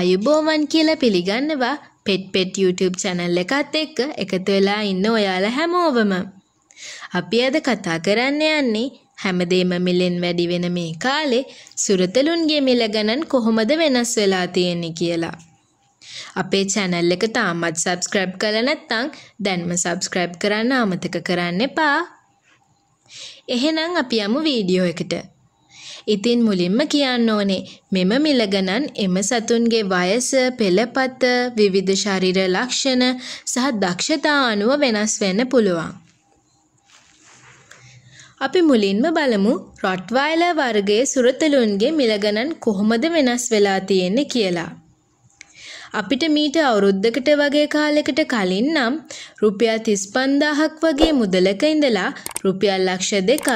ආයුබෝවන් කියලා පිළිගන්නවා පෙට් පෙට් YouTube channel එකත් එක්ක එකතු වෙලා ඉන්න ඔයාලා හැමෝවම. අපි අද කතා කරන්න යන්නේ හැමදේම මිලෙන් වැඩි වෙන මේ කාලේ සුරතලුන්ගේ මිල ගණන් කොහොමද වෙනස් වෙලා තියෙන්නේ කියලා. අපේ channel එක තාමත් subscribe කරලා නැත්නම් දැන්ම subscribe කරන්න අමතක කරන්න එපා. එහෙනම් අපි යමු වීඩියෝ එකට. ඉතින් මුලින්ම කියන්න ඕනේ මෙම මිල ගණන් එම සතුන්ගේ වයස, පෙළපත, විවිධ ශරීර ලක්ෂණ සහ දක්ෂතා අනුව වෙනස් වෙන්න පුළුවන්. අපි මුලින්ම බලමු රොට්වයිලර් වර්ගයේ සුරතලුන්ගේ මිල ගණන් කොහොමද වෙනස් වෙලා තියෙන්නේ කියලා. අපිට මීට අවුරුද්දකට වගේ කාලෙකට කලින් නම් රුපියල් 35000ක් වගේ මුදලක ඉඳලා රුපියල් ලක්ෂ දෙකක්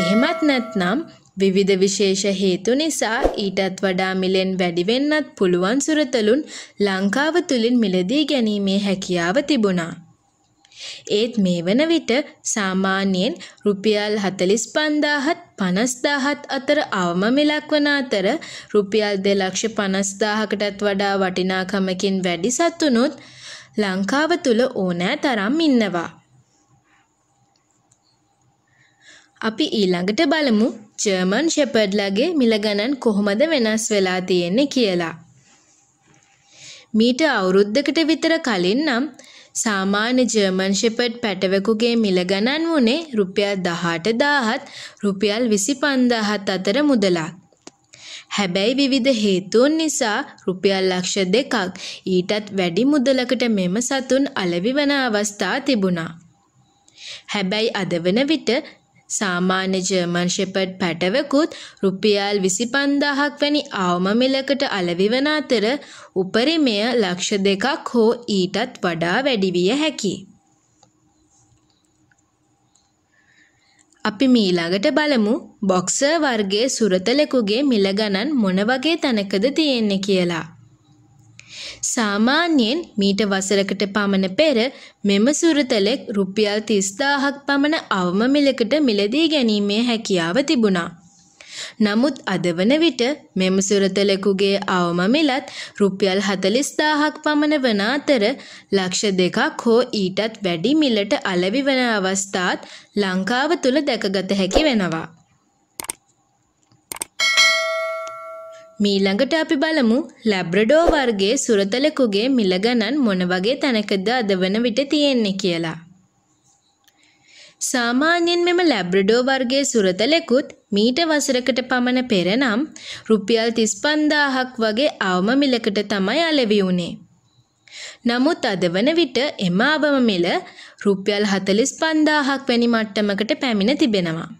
එහෙමත් නැත්නම් විවිධ විශේෂ හේතු නිසා ඊටත් වඩා මිලෙන් වැඩිවෙන්නත් පුළුවන් සුරතලුන් ලංකාව තුළින් මිලදී ගැනීමේ හැකියාව තිබුණා. ඒත් මේ වන විට සාමාන්‍යයෙන් රුපියල් හතලිස් පන්දාහත් පනස්දාහත් අතර අවම මිලක් වන අතර රුපියල් දෙලක්ෂ පනස්දාහකටත් වඩා වටිනාකමකින් වැඩි සත්තුනුත් ලංකාව තුළ ඕනෑ තරම් ඉන්නවා. අපි ඊළඟට බලමු ජර්මන් ෂෙපර්ඩ්ලගේ මිල ගණන් කොහොමද වෙනස් වෙලා තියෙන්නේ කියලා. මීට අවුරුද්දකට විතර කලින් නම් සාමාන්‍ය ජර්මන් ෂෙපර්ඩ් පැටවෙකුගේ මිල ගණන් වුණේ රුපියල් 18000ත් රුපියල් 25000ත් අතර මුදලක්. හැබැයි විවිධ හේතුන් නිසා රුපියල් ලක්ෂ දෙකක් ඊටත් වැඩි මුදලකට මෙම සතුන් අලෙවි වන අවස්ථා තිබුණා. හැබැයි අද වන විට සාමාන්‍ය ජර්මන් ෂෙපඩ් පැටවකුත් රුපියල් විසිපන්දාහක් වැනි අවම මිලකට අලවිවන අතර උපරිමය ලක්ෂ දෙකක් හෝ ඊටත් වඩා වැඩිවිය හැකි. අපි මීළඟට බලමු බොක්සර් වර්ගයේ සුරතලෙකුගේ මිල ගණන් මොන වගේ තැනකද තියෙන්නේ කියලා. සාමාන්‍යයෙන් මීට වසරකට පමණ පෙර මෙම සුරතලෙක් රුපියල් තිස්දාහක් පමණ අවම මිලකට මිලදී ගැනීමේ හැකියාව තිබුණා. නමුත් අද වන විට මෙම සුරතලෙකුගේ අවම මිලත් රුපියල් හතලිස්දාහක් පමණ වන අතර ලක්ෂ දෙකක් හෝ ඊටත් වැඩි මිලට අලවි වන අවස්ථාත් ලංකාව තුළ දැකගත හැකි වෙනවා. මීළඟට අපි බලමු ලැබ්‍රඩෝ වර්ගයේ සුරතලෙකුගේ මිල ගණන් මොන වගේ තැනකද අද වන විට තියෙන්නේ කියලා. සාමාන්‍යයෙන් මෙම ලැබ්‍රඩෝ වර්ගයේ සුරතලෙකුත් මීට වසරකට පමණ පෙර නම් රුපියල් 35000ක් වගේ අවම මිලකට තමයි අලෙවි වුනේ. නමුත් අද වන විට එම අවම මිල රුපියල් 45000ක් වැනි මට්ටමකට පැමිණ තිබෙනවා.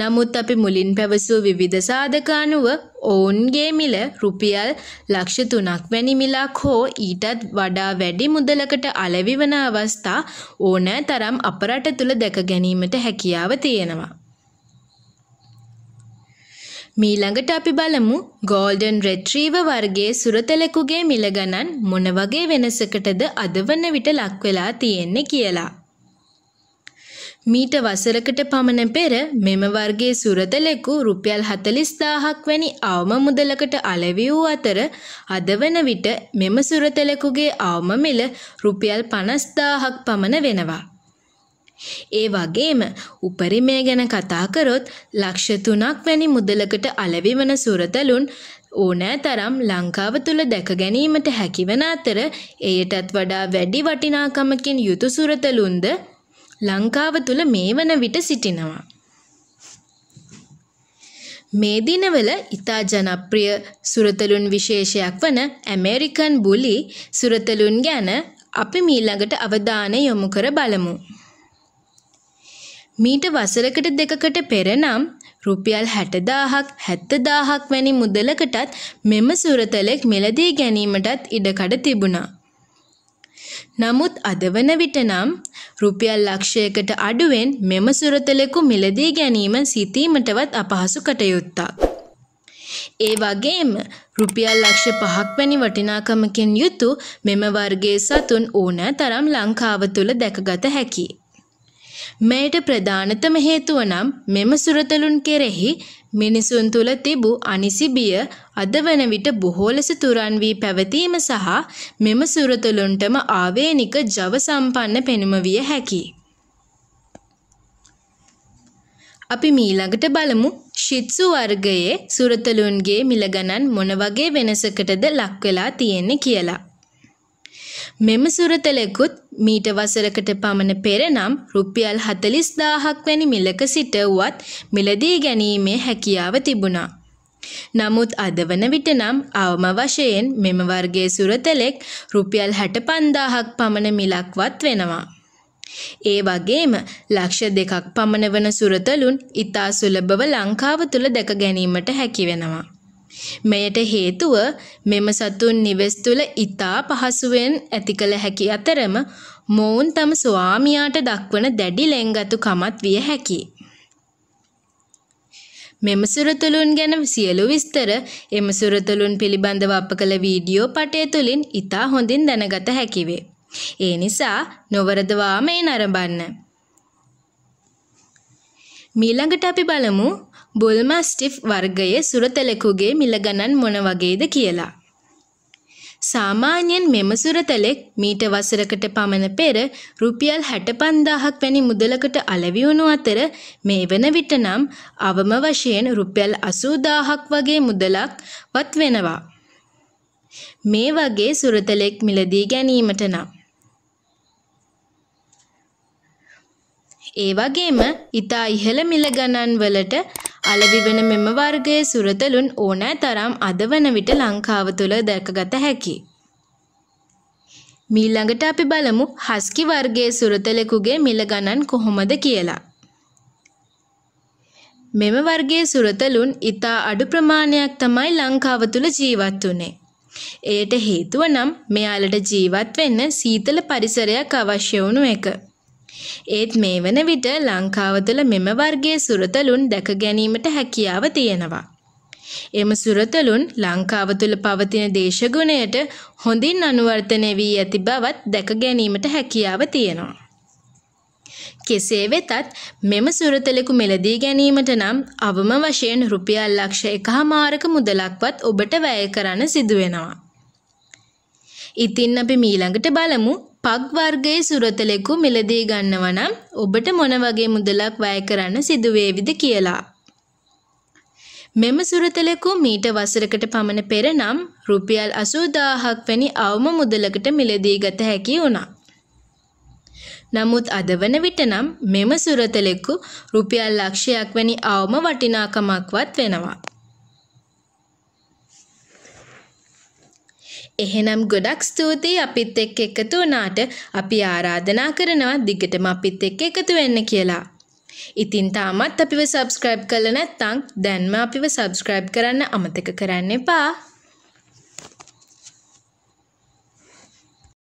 නමුත් අපි මුලින් පැවසූ විවිධ සාධක අනුව ඔවුන්ගේ මිල රුපියල් ලක්ෂ තුනක් වැනි මිලක් හෝ ඊටත් වඩා වැඩි මුදලකට අලෙවි වන අවස්ථා ඕනෑ තරම් අප රට තුළ දැක ගැනීමට හැකියාව තියෙනවා. මීළඟට අපි බලමු ගෝල්ඩන් රෙට්‍රීව වර්ගයේ සුරතලෙකුගේ මිල ගණන් මොන වගේ වෙනසකටද අද වන විට ලක්වෙලා තියෙන්නේ කියලා. මීට වසරකට පමණ පෙර මෙම වර්ගයේ සුරතලෙකු රුපියල් 40000ක් වැනි අවම මුදලකට අලෙවි වූ අතර අද වන විට මෙම සුරතලෙකුගේ අවම මිල රුපියල් 50000ක් පමණ වෙනවා. ඒ වගේම උපරිමය ගැන කතා කරොත් ලක්ෂ 3ක් වැනි මුදලකට අලෙවි වන සුරතලුන් ඕනෑ තරම් ලංකාව තුළ දැක ගැනීමට හැකිවන අතර එයටත් වඩා වැඩි වටිනාකමකින් යුතු සුරතලුන්ද ලංකාව තුල මේ වන විට සිටිනවා. මේ දිනවල ඉතා ජනප්‍රිය සුරතලුන් විශේෂයක් වන ඇමෙරිකන් බුලි සුරතලුන් ගැන අපි මීළඟට අවධානය යොමු කර බලමු. මීට වසරකට දෙකකට පෙර නම් රුපියල් 60000ක් 70000ක් වැනි මුදලකටත් මෙම සුරතලෙක් මෙලදී ගැනීමටත් ඉඩකඩ තිබුණා. නමුත් අද වන විට නම් රුපියල් ලක්ෂයකට අඩුවෙන් මෙම සුරතලෙකු මිලදී ගැනීම සිතීමටවත් අපහසු කටයුත්තක්. ඒ වගේම රුපියල් ලක්ෂ පහක් වැනි වටිනාකමකින් යුතු මෙම වර්ගයේ සතුන් ඕනෑ තරම් ලංකාව තුළ දැකගත හැකි. මෙයට ප්‍රධානතම හේතුව නම් මෙම සුරතලුන් කෙරෙහි මිනිසුන් තුළ තිබූ අනිසි බිය අද වන විට බොහෝ ලෙස තුරන් වී පැවතීම සහ මෙම සුරතලුන්ටම ආවේනික ජව සම්පන්න පෙනුම විය හැකියි. අපි මීළඟට බලමු ශිත්සු වර්ගයේ සුරතලුන්ගේ මිලගණන් මොන වගේ වෙනසකටද ලක්වෙලා තියෙන්නේ කියලා. මෙම සුරතලෙකුත් මීට වසරකට පමණ පෙර නම් රුපියල් 40000ක් වැනි මිලක සිට වුවත් මිලදී ගැනීමේ හැකියාව තිබුණා. නමුත් අද වන විට නම් අවම වශයෙන් මෙම වර්ගයේ සුරතලෙක් රුපියල් 65000ක් පමණ මිලක්වත් වෙනවා. ඒ වගේම ලක්ෂ දෙකක් පමණ වන සුරතලුන් ඉතා සුලභව ලංකාව තුළ දැක ගැනීමට හැකි වෙනවා. මෙයට හේතුව මෙම සතුන් නිවෙස් තුළ ඊතා පහසුවෙන් ඇති කළ හැකි අතරම මොවුන් තම ස්වාමියාට දක්වන දැඩි ලෙන්ගතුකමත් විය හැකියි. මෙම සුරතුළුන් ගැන සියලු විස්තර එම සුරතුළුන් පිළිබඳව අප කළ වීඩියෝ පටය තුළින් ඉතා හොඳින් දැනගත හැකිවේ. ඒ නිසා නොවරදවාම එ නරබන්න. මීළඟට අපි බලමු බුල් මස්ටිෆ් වර්ගයේ සුරතලෙකුගේ මිල ගණන් මොන වගේද කියලා. සාමාන්‍යයෙන් මෙම සුරතලෙක් මීට වසරකට පමණ පෙර රුපියල් 65000ක් වැනි මුදලකට අලෙවි වුණු අතර මේ වන විට නම් අවම වශයෙන් රුපියල් 80000ක් වගේ මුදලක් වත් වෙනවා. මේ වගේ සුරතලෙක් මිලදී ගැනීමට නම් ඒ වගේම ඉතා ඉහළ මිල ගණන්වලට අලවි වන මෙම වර්ගයේ සුරතලුන් ඕනෑ තරම් අද වන විට ලංකාව තුළ දැකගත හැකි. මීළඟට අපි බලමු හස්කි වර්ගයේ සුරතලෙකුගේ මිල ගණන් කොහොමද කියලා. මෙම වර්ගයේ සුරතලුන් ඉතා අඩු ප්‍රමාණයක් තමයි ලංකාව තුළ ජීවත් වුනේ. එයට හේතුව නම් මෙයාලට ජීවත් වෙන්න සීතල පරිසරයක් අවශ්‍ය වුණු එක. ඒත් මේ වන විට ලංකාව තුළ මෙම වර්ගයේ සුරතලුන් දැක ගැනීමට හැකියාව තියෙනවා. එම සුරතලුන් ලංකාව තුළ පවතින දේශගුණයට හොඳින් අනුවර්තනය වී ඇති බවත් දැක ගැනීමට හැකියාව තියෙනවා. කෙසේ වෙතත් මෙම සුරතලෙකු මෙලදී ගැනීමට නම් අවම වශයෙන් රුපියල් ලක්ෂ එකහමාරක මුදලක්වත් ඔබට වැය කරන්න සිදුවෙනවා. ඉතින් අපි මීළඟට බලමු පක් වර්ගයේ සුරතලෙකු මිලදී ගන්නව නම් ඔබට මොන වගේ මුදලක් වැය කරන්න සිදුවේවිද කියලා. මෙම සුරතලෙකු මීට වසරකට පමණ පෙර නම් රුපියල් 80000ක් වැනි අවම මුදලකට මිලදී ගත හැකි වුණා. නමුත් අද වන විට නම් මෙම සුරතලෙකු රුපියල් ලක්ෂයක් වැනි අවම වටිනාකමක්වත් වෙනවා. එහෙනම් ගොඩක් ස්තුතියි අපිත් එක්ක එකතු වුණාට අපි ආරාධනා කරනවා දිගටම අපිත් එක්ක එකතු වෙන්න කියලා. ඉතින් තාමත් අපිව සබස්ක්‍රයිබ් කළ නැත්නම් දැන්ම අපිව සබස්ක්‍රයිබ් කරන්න අමතක කරන්න එපා.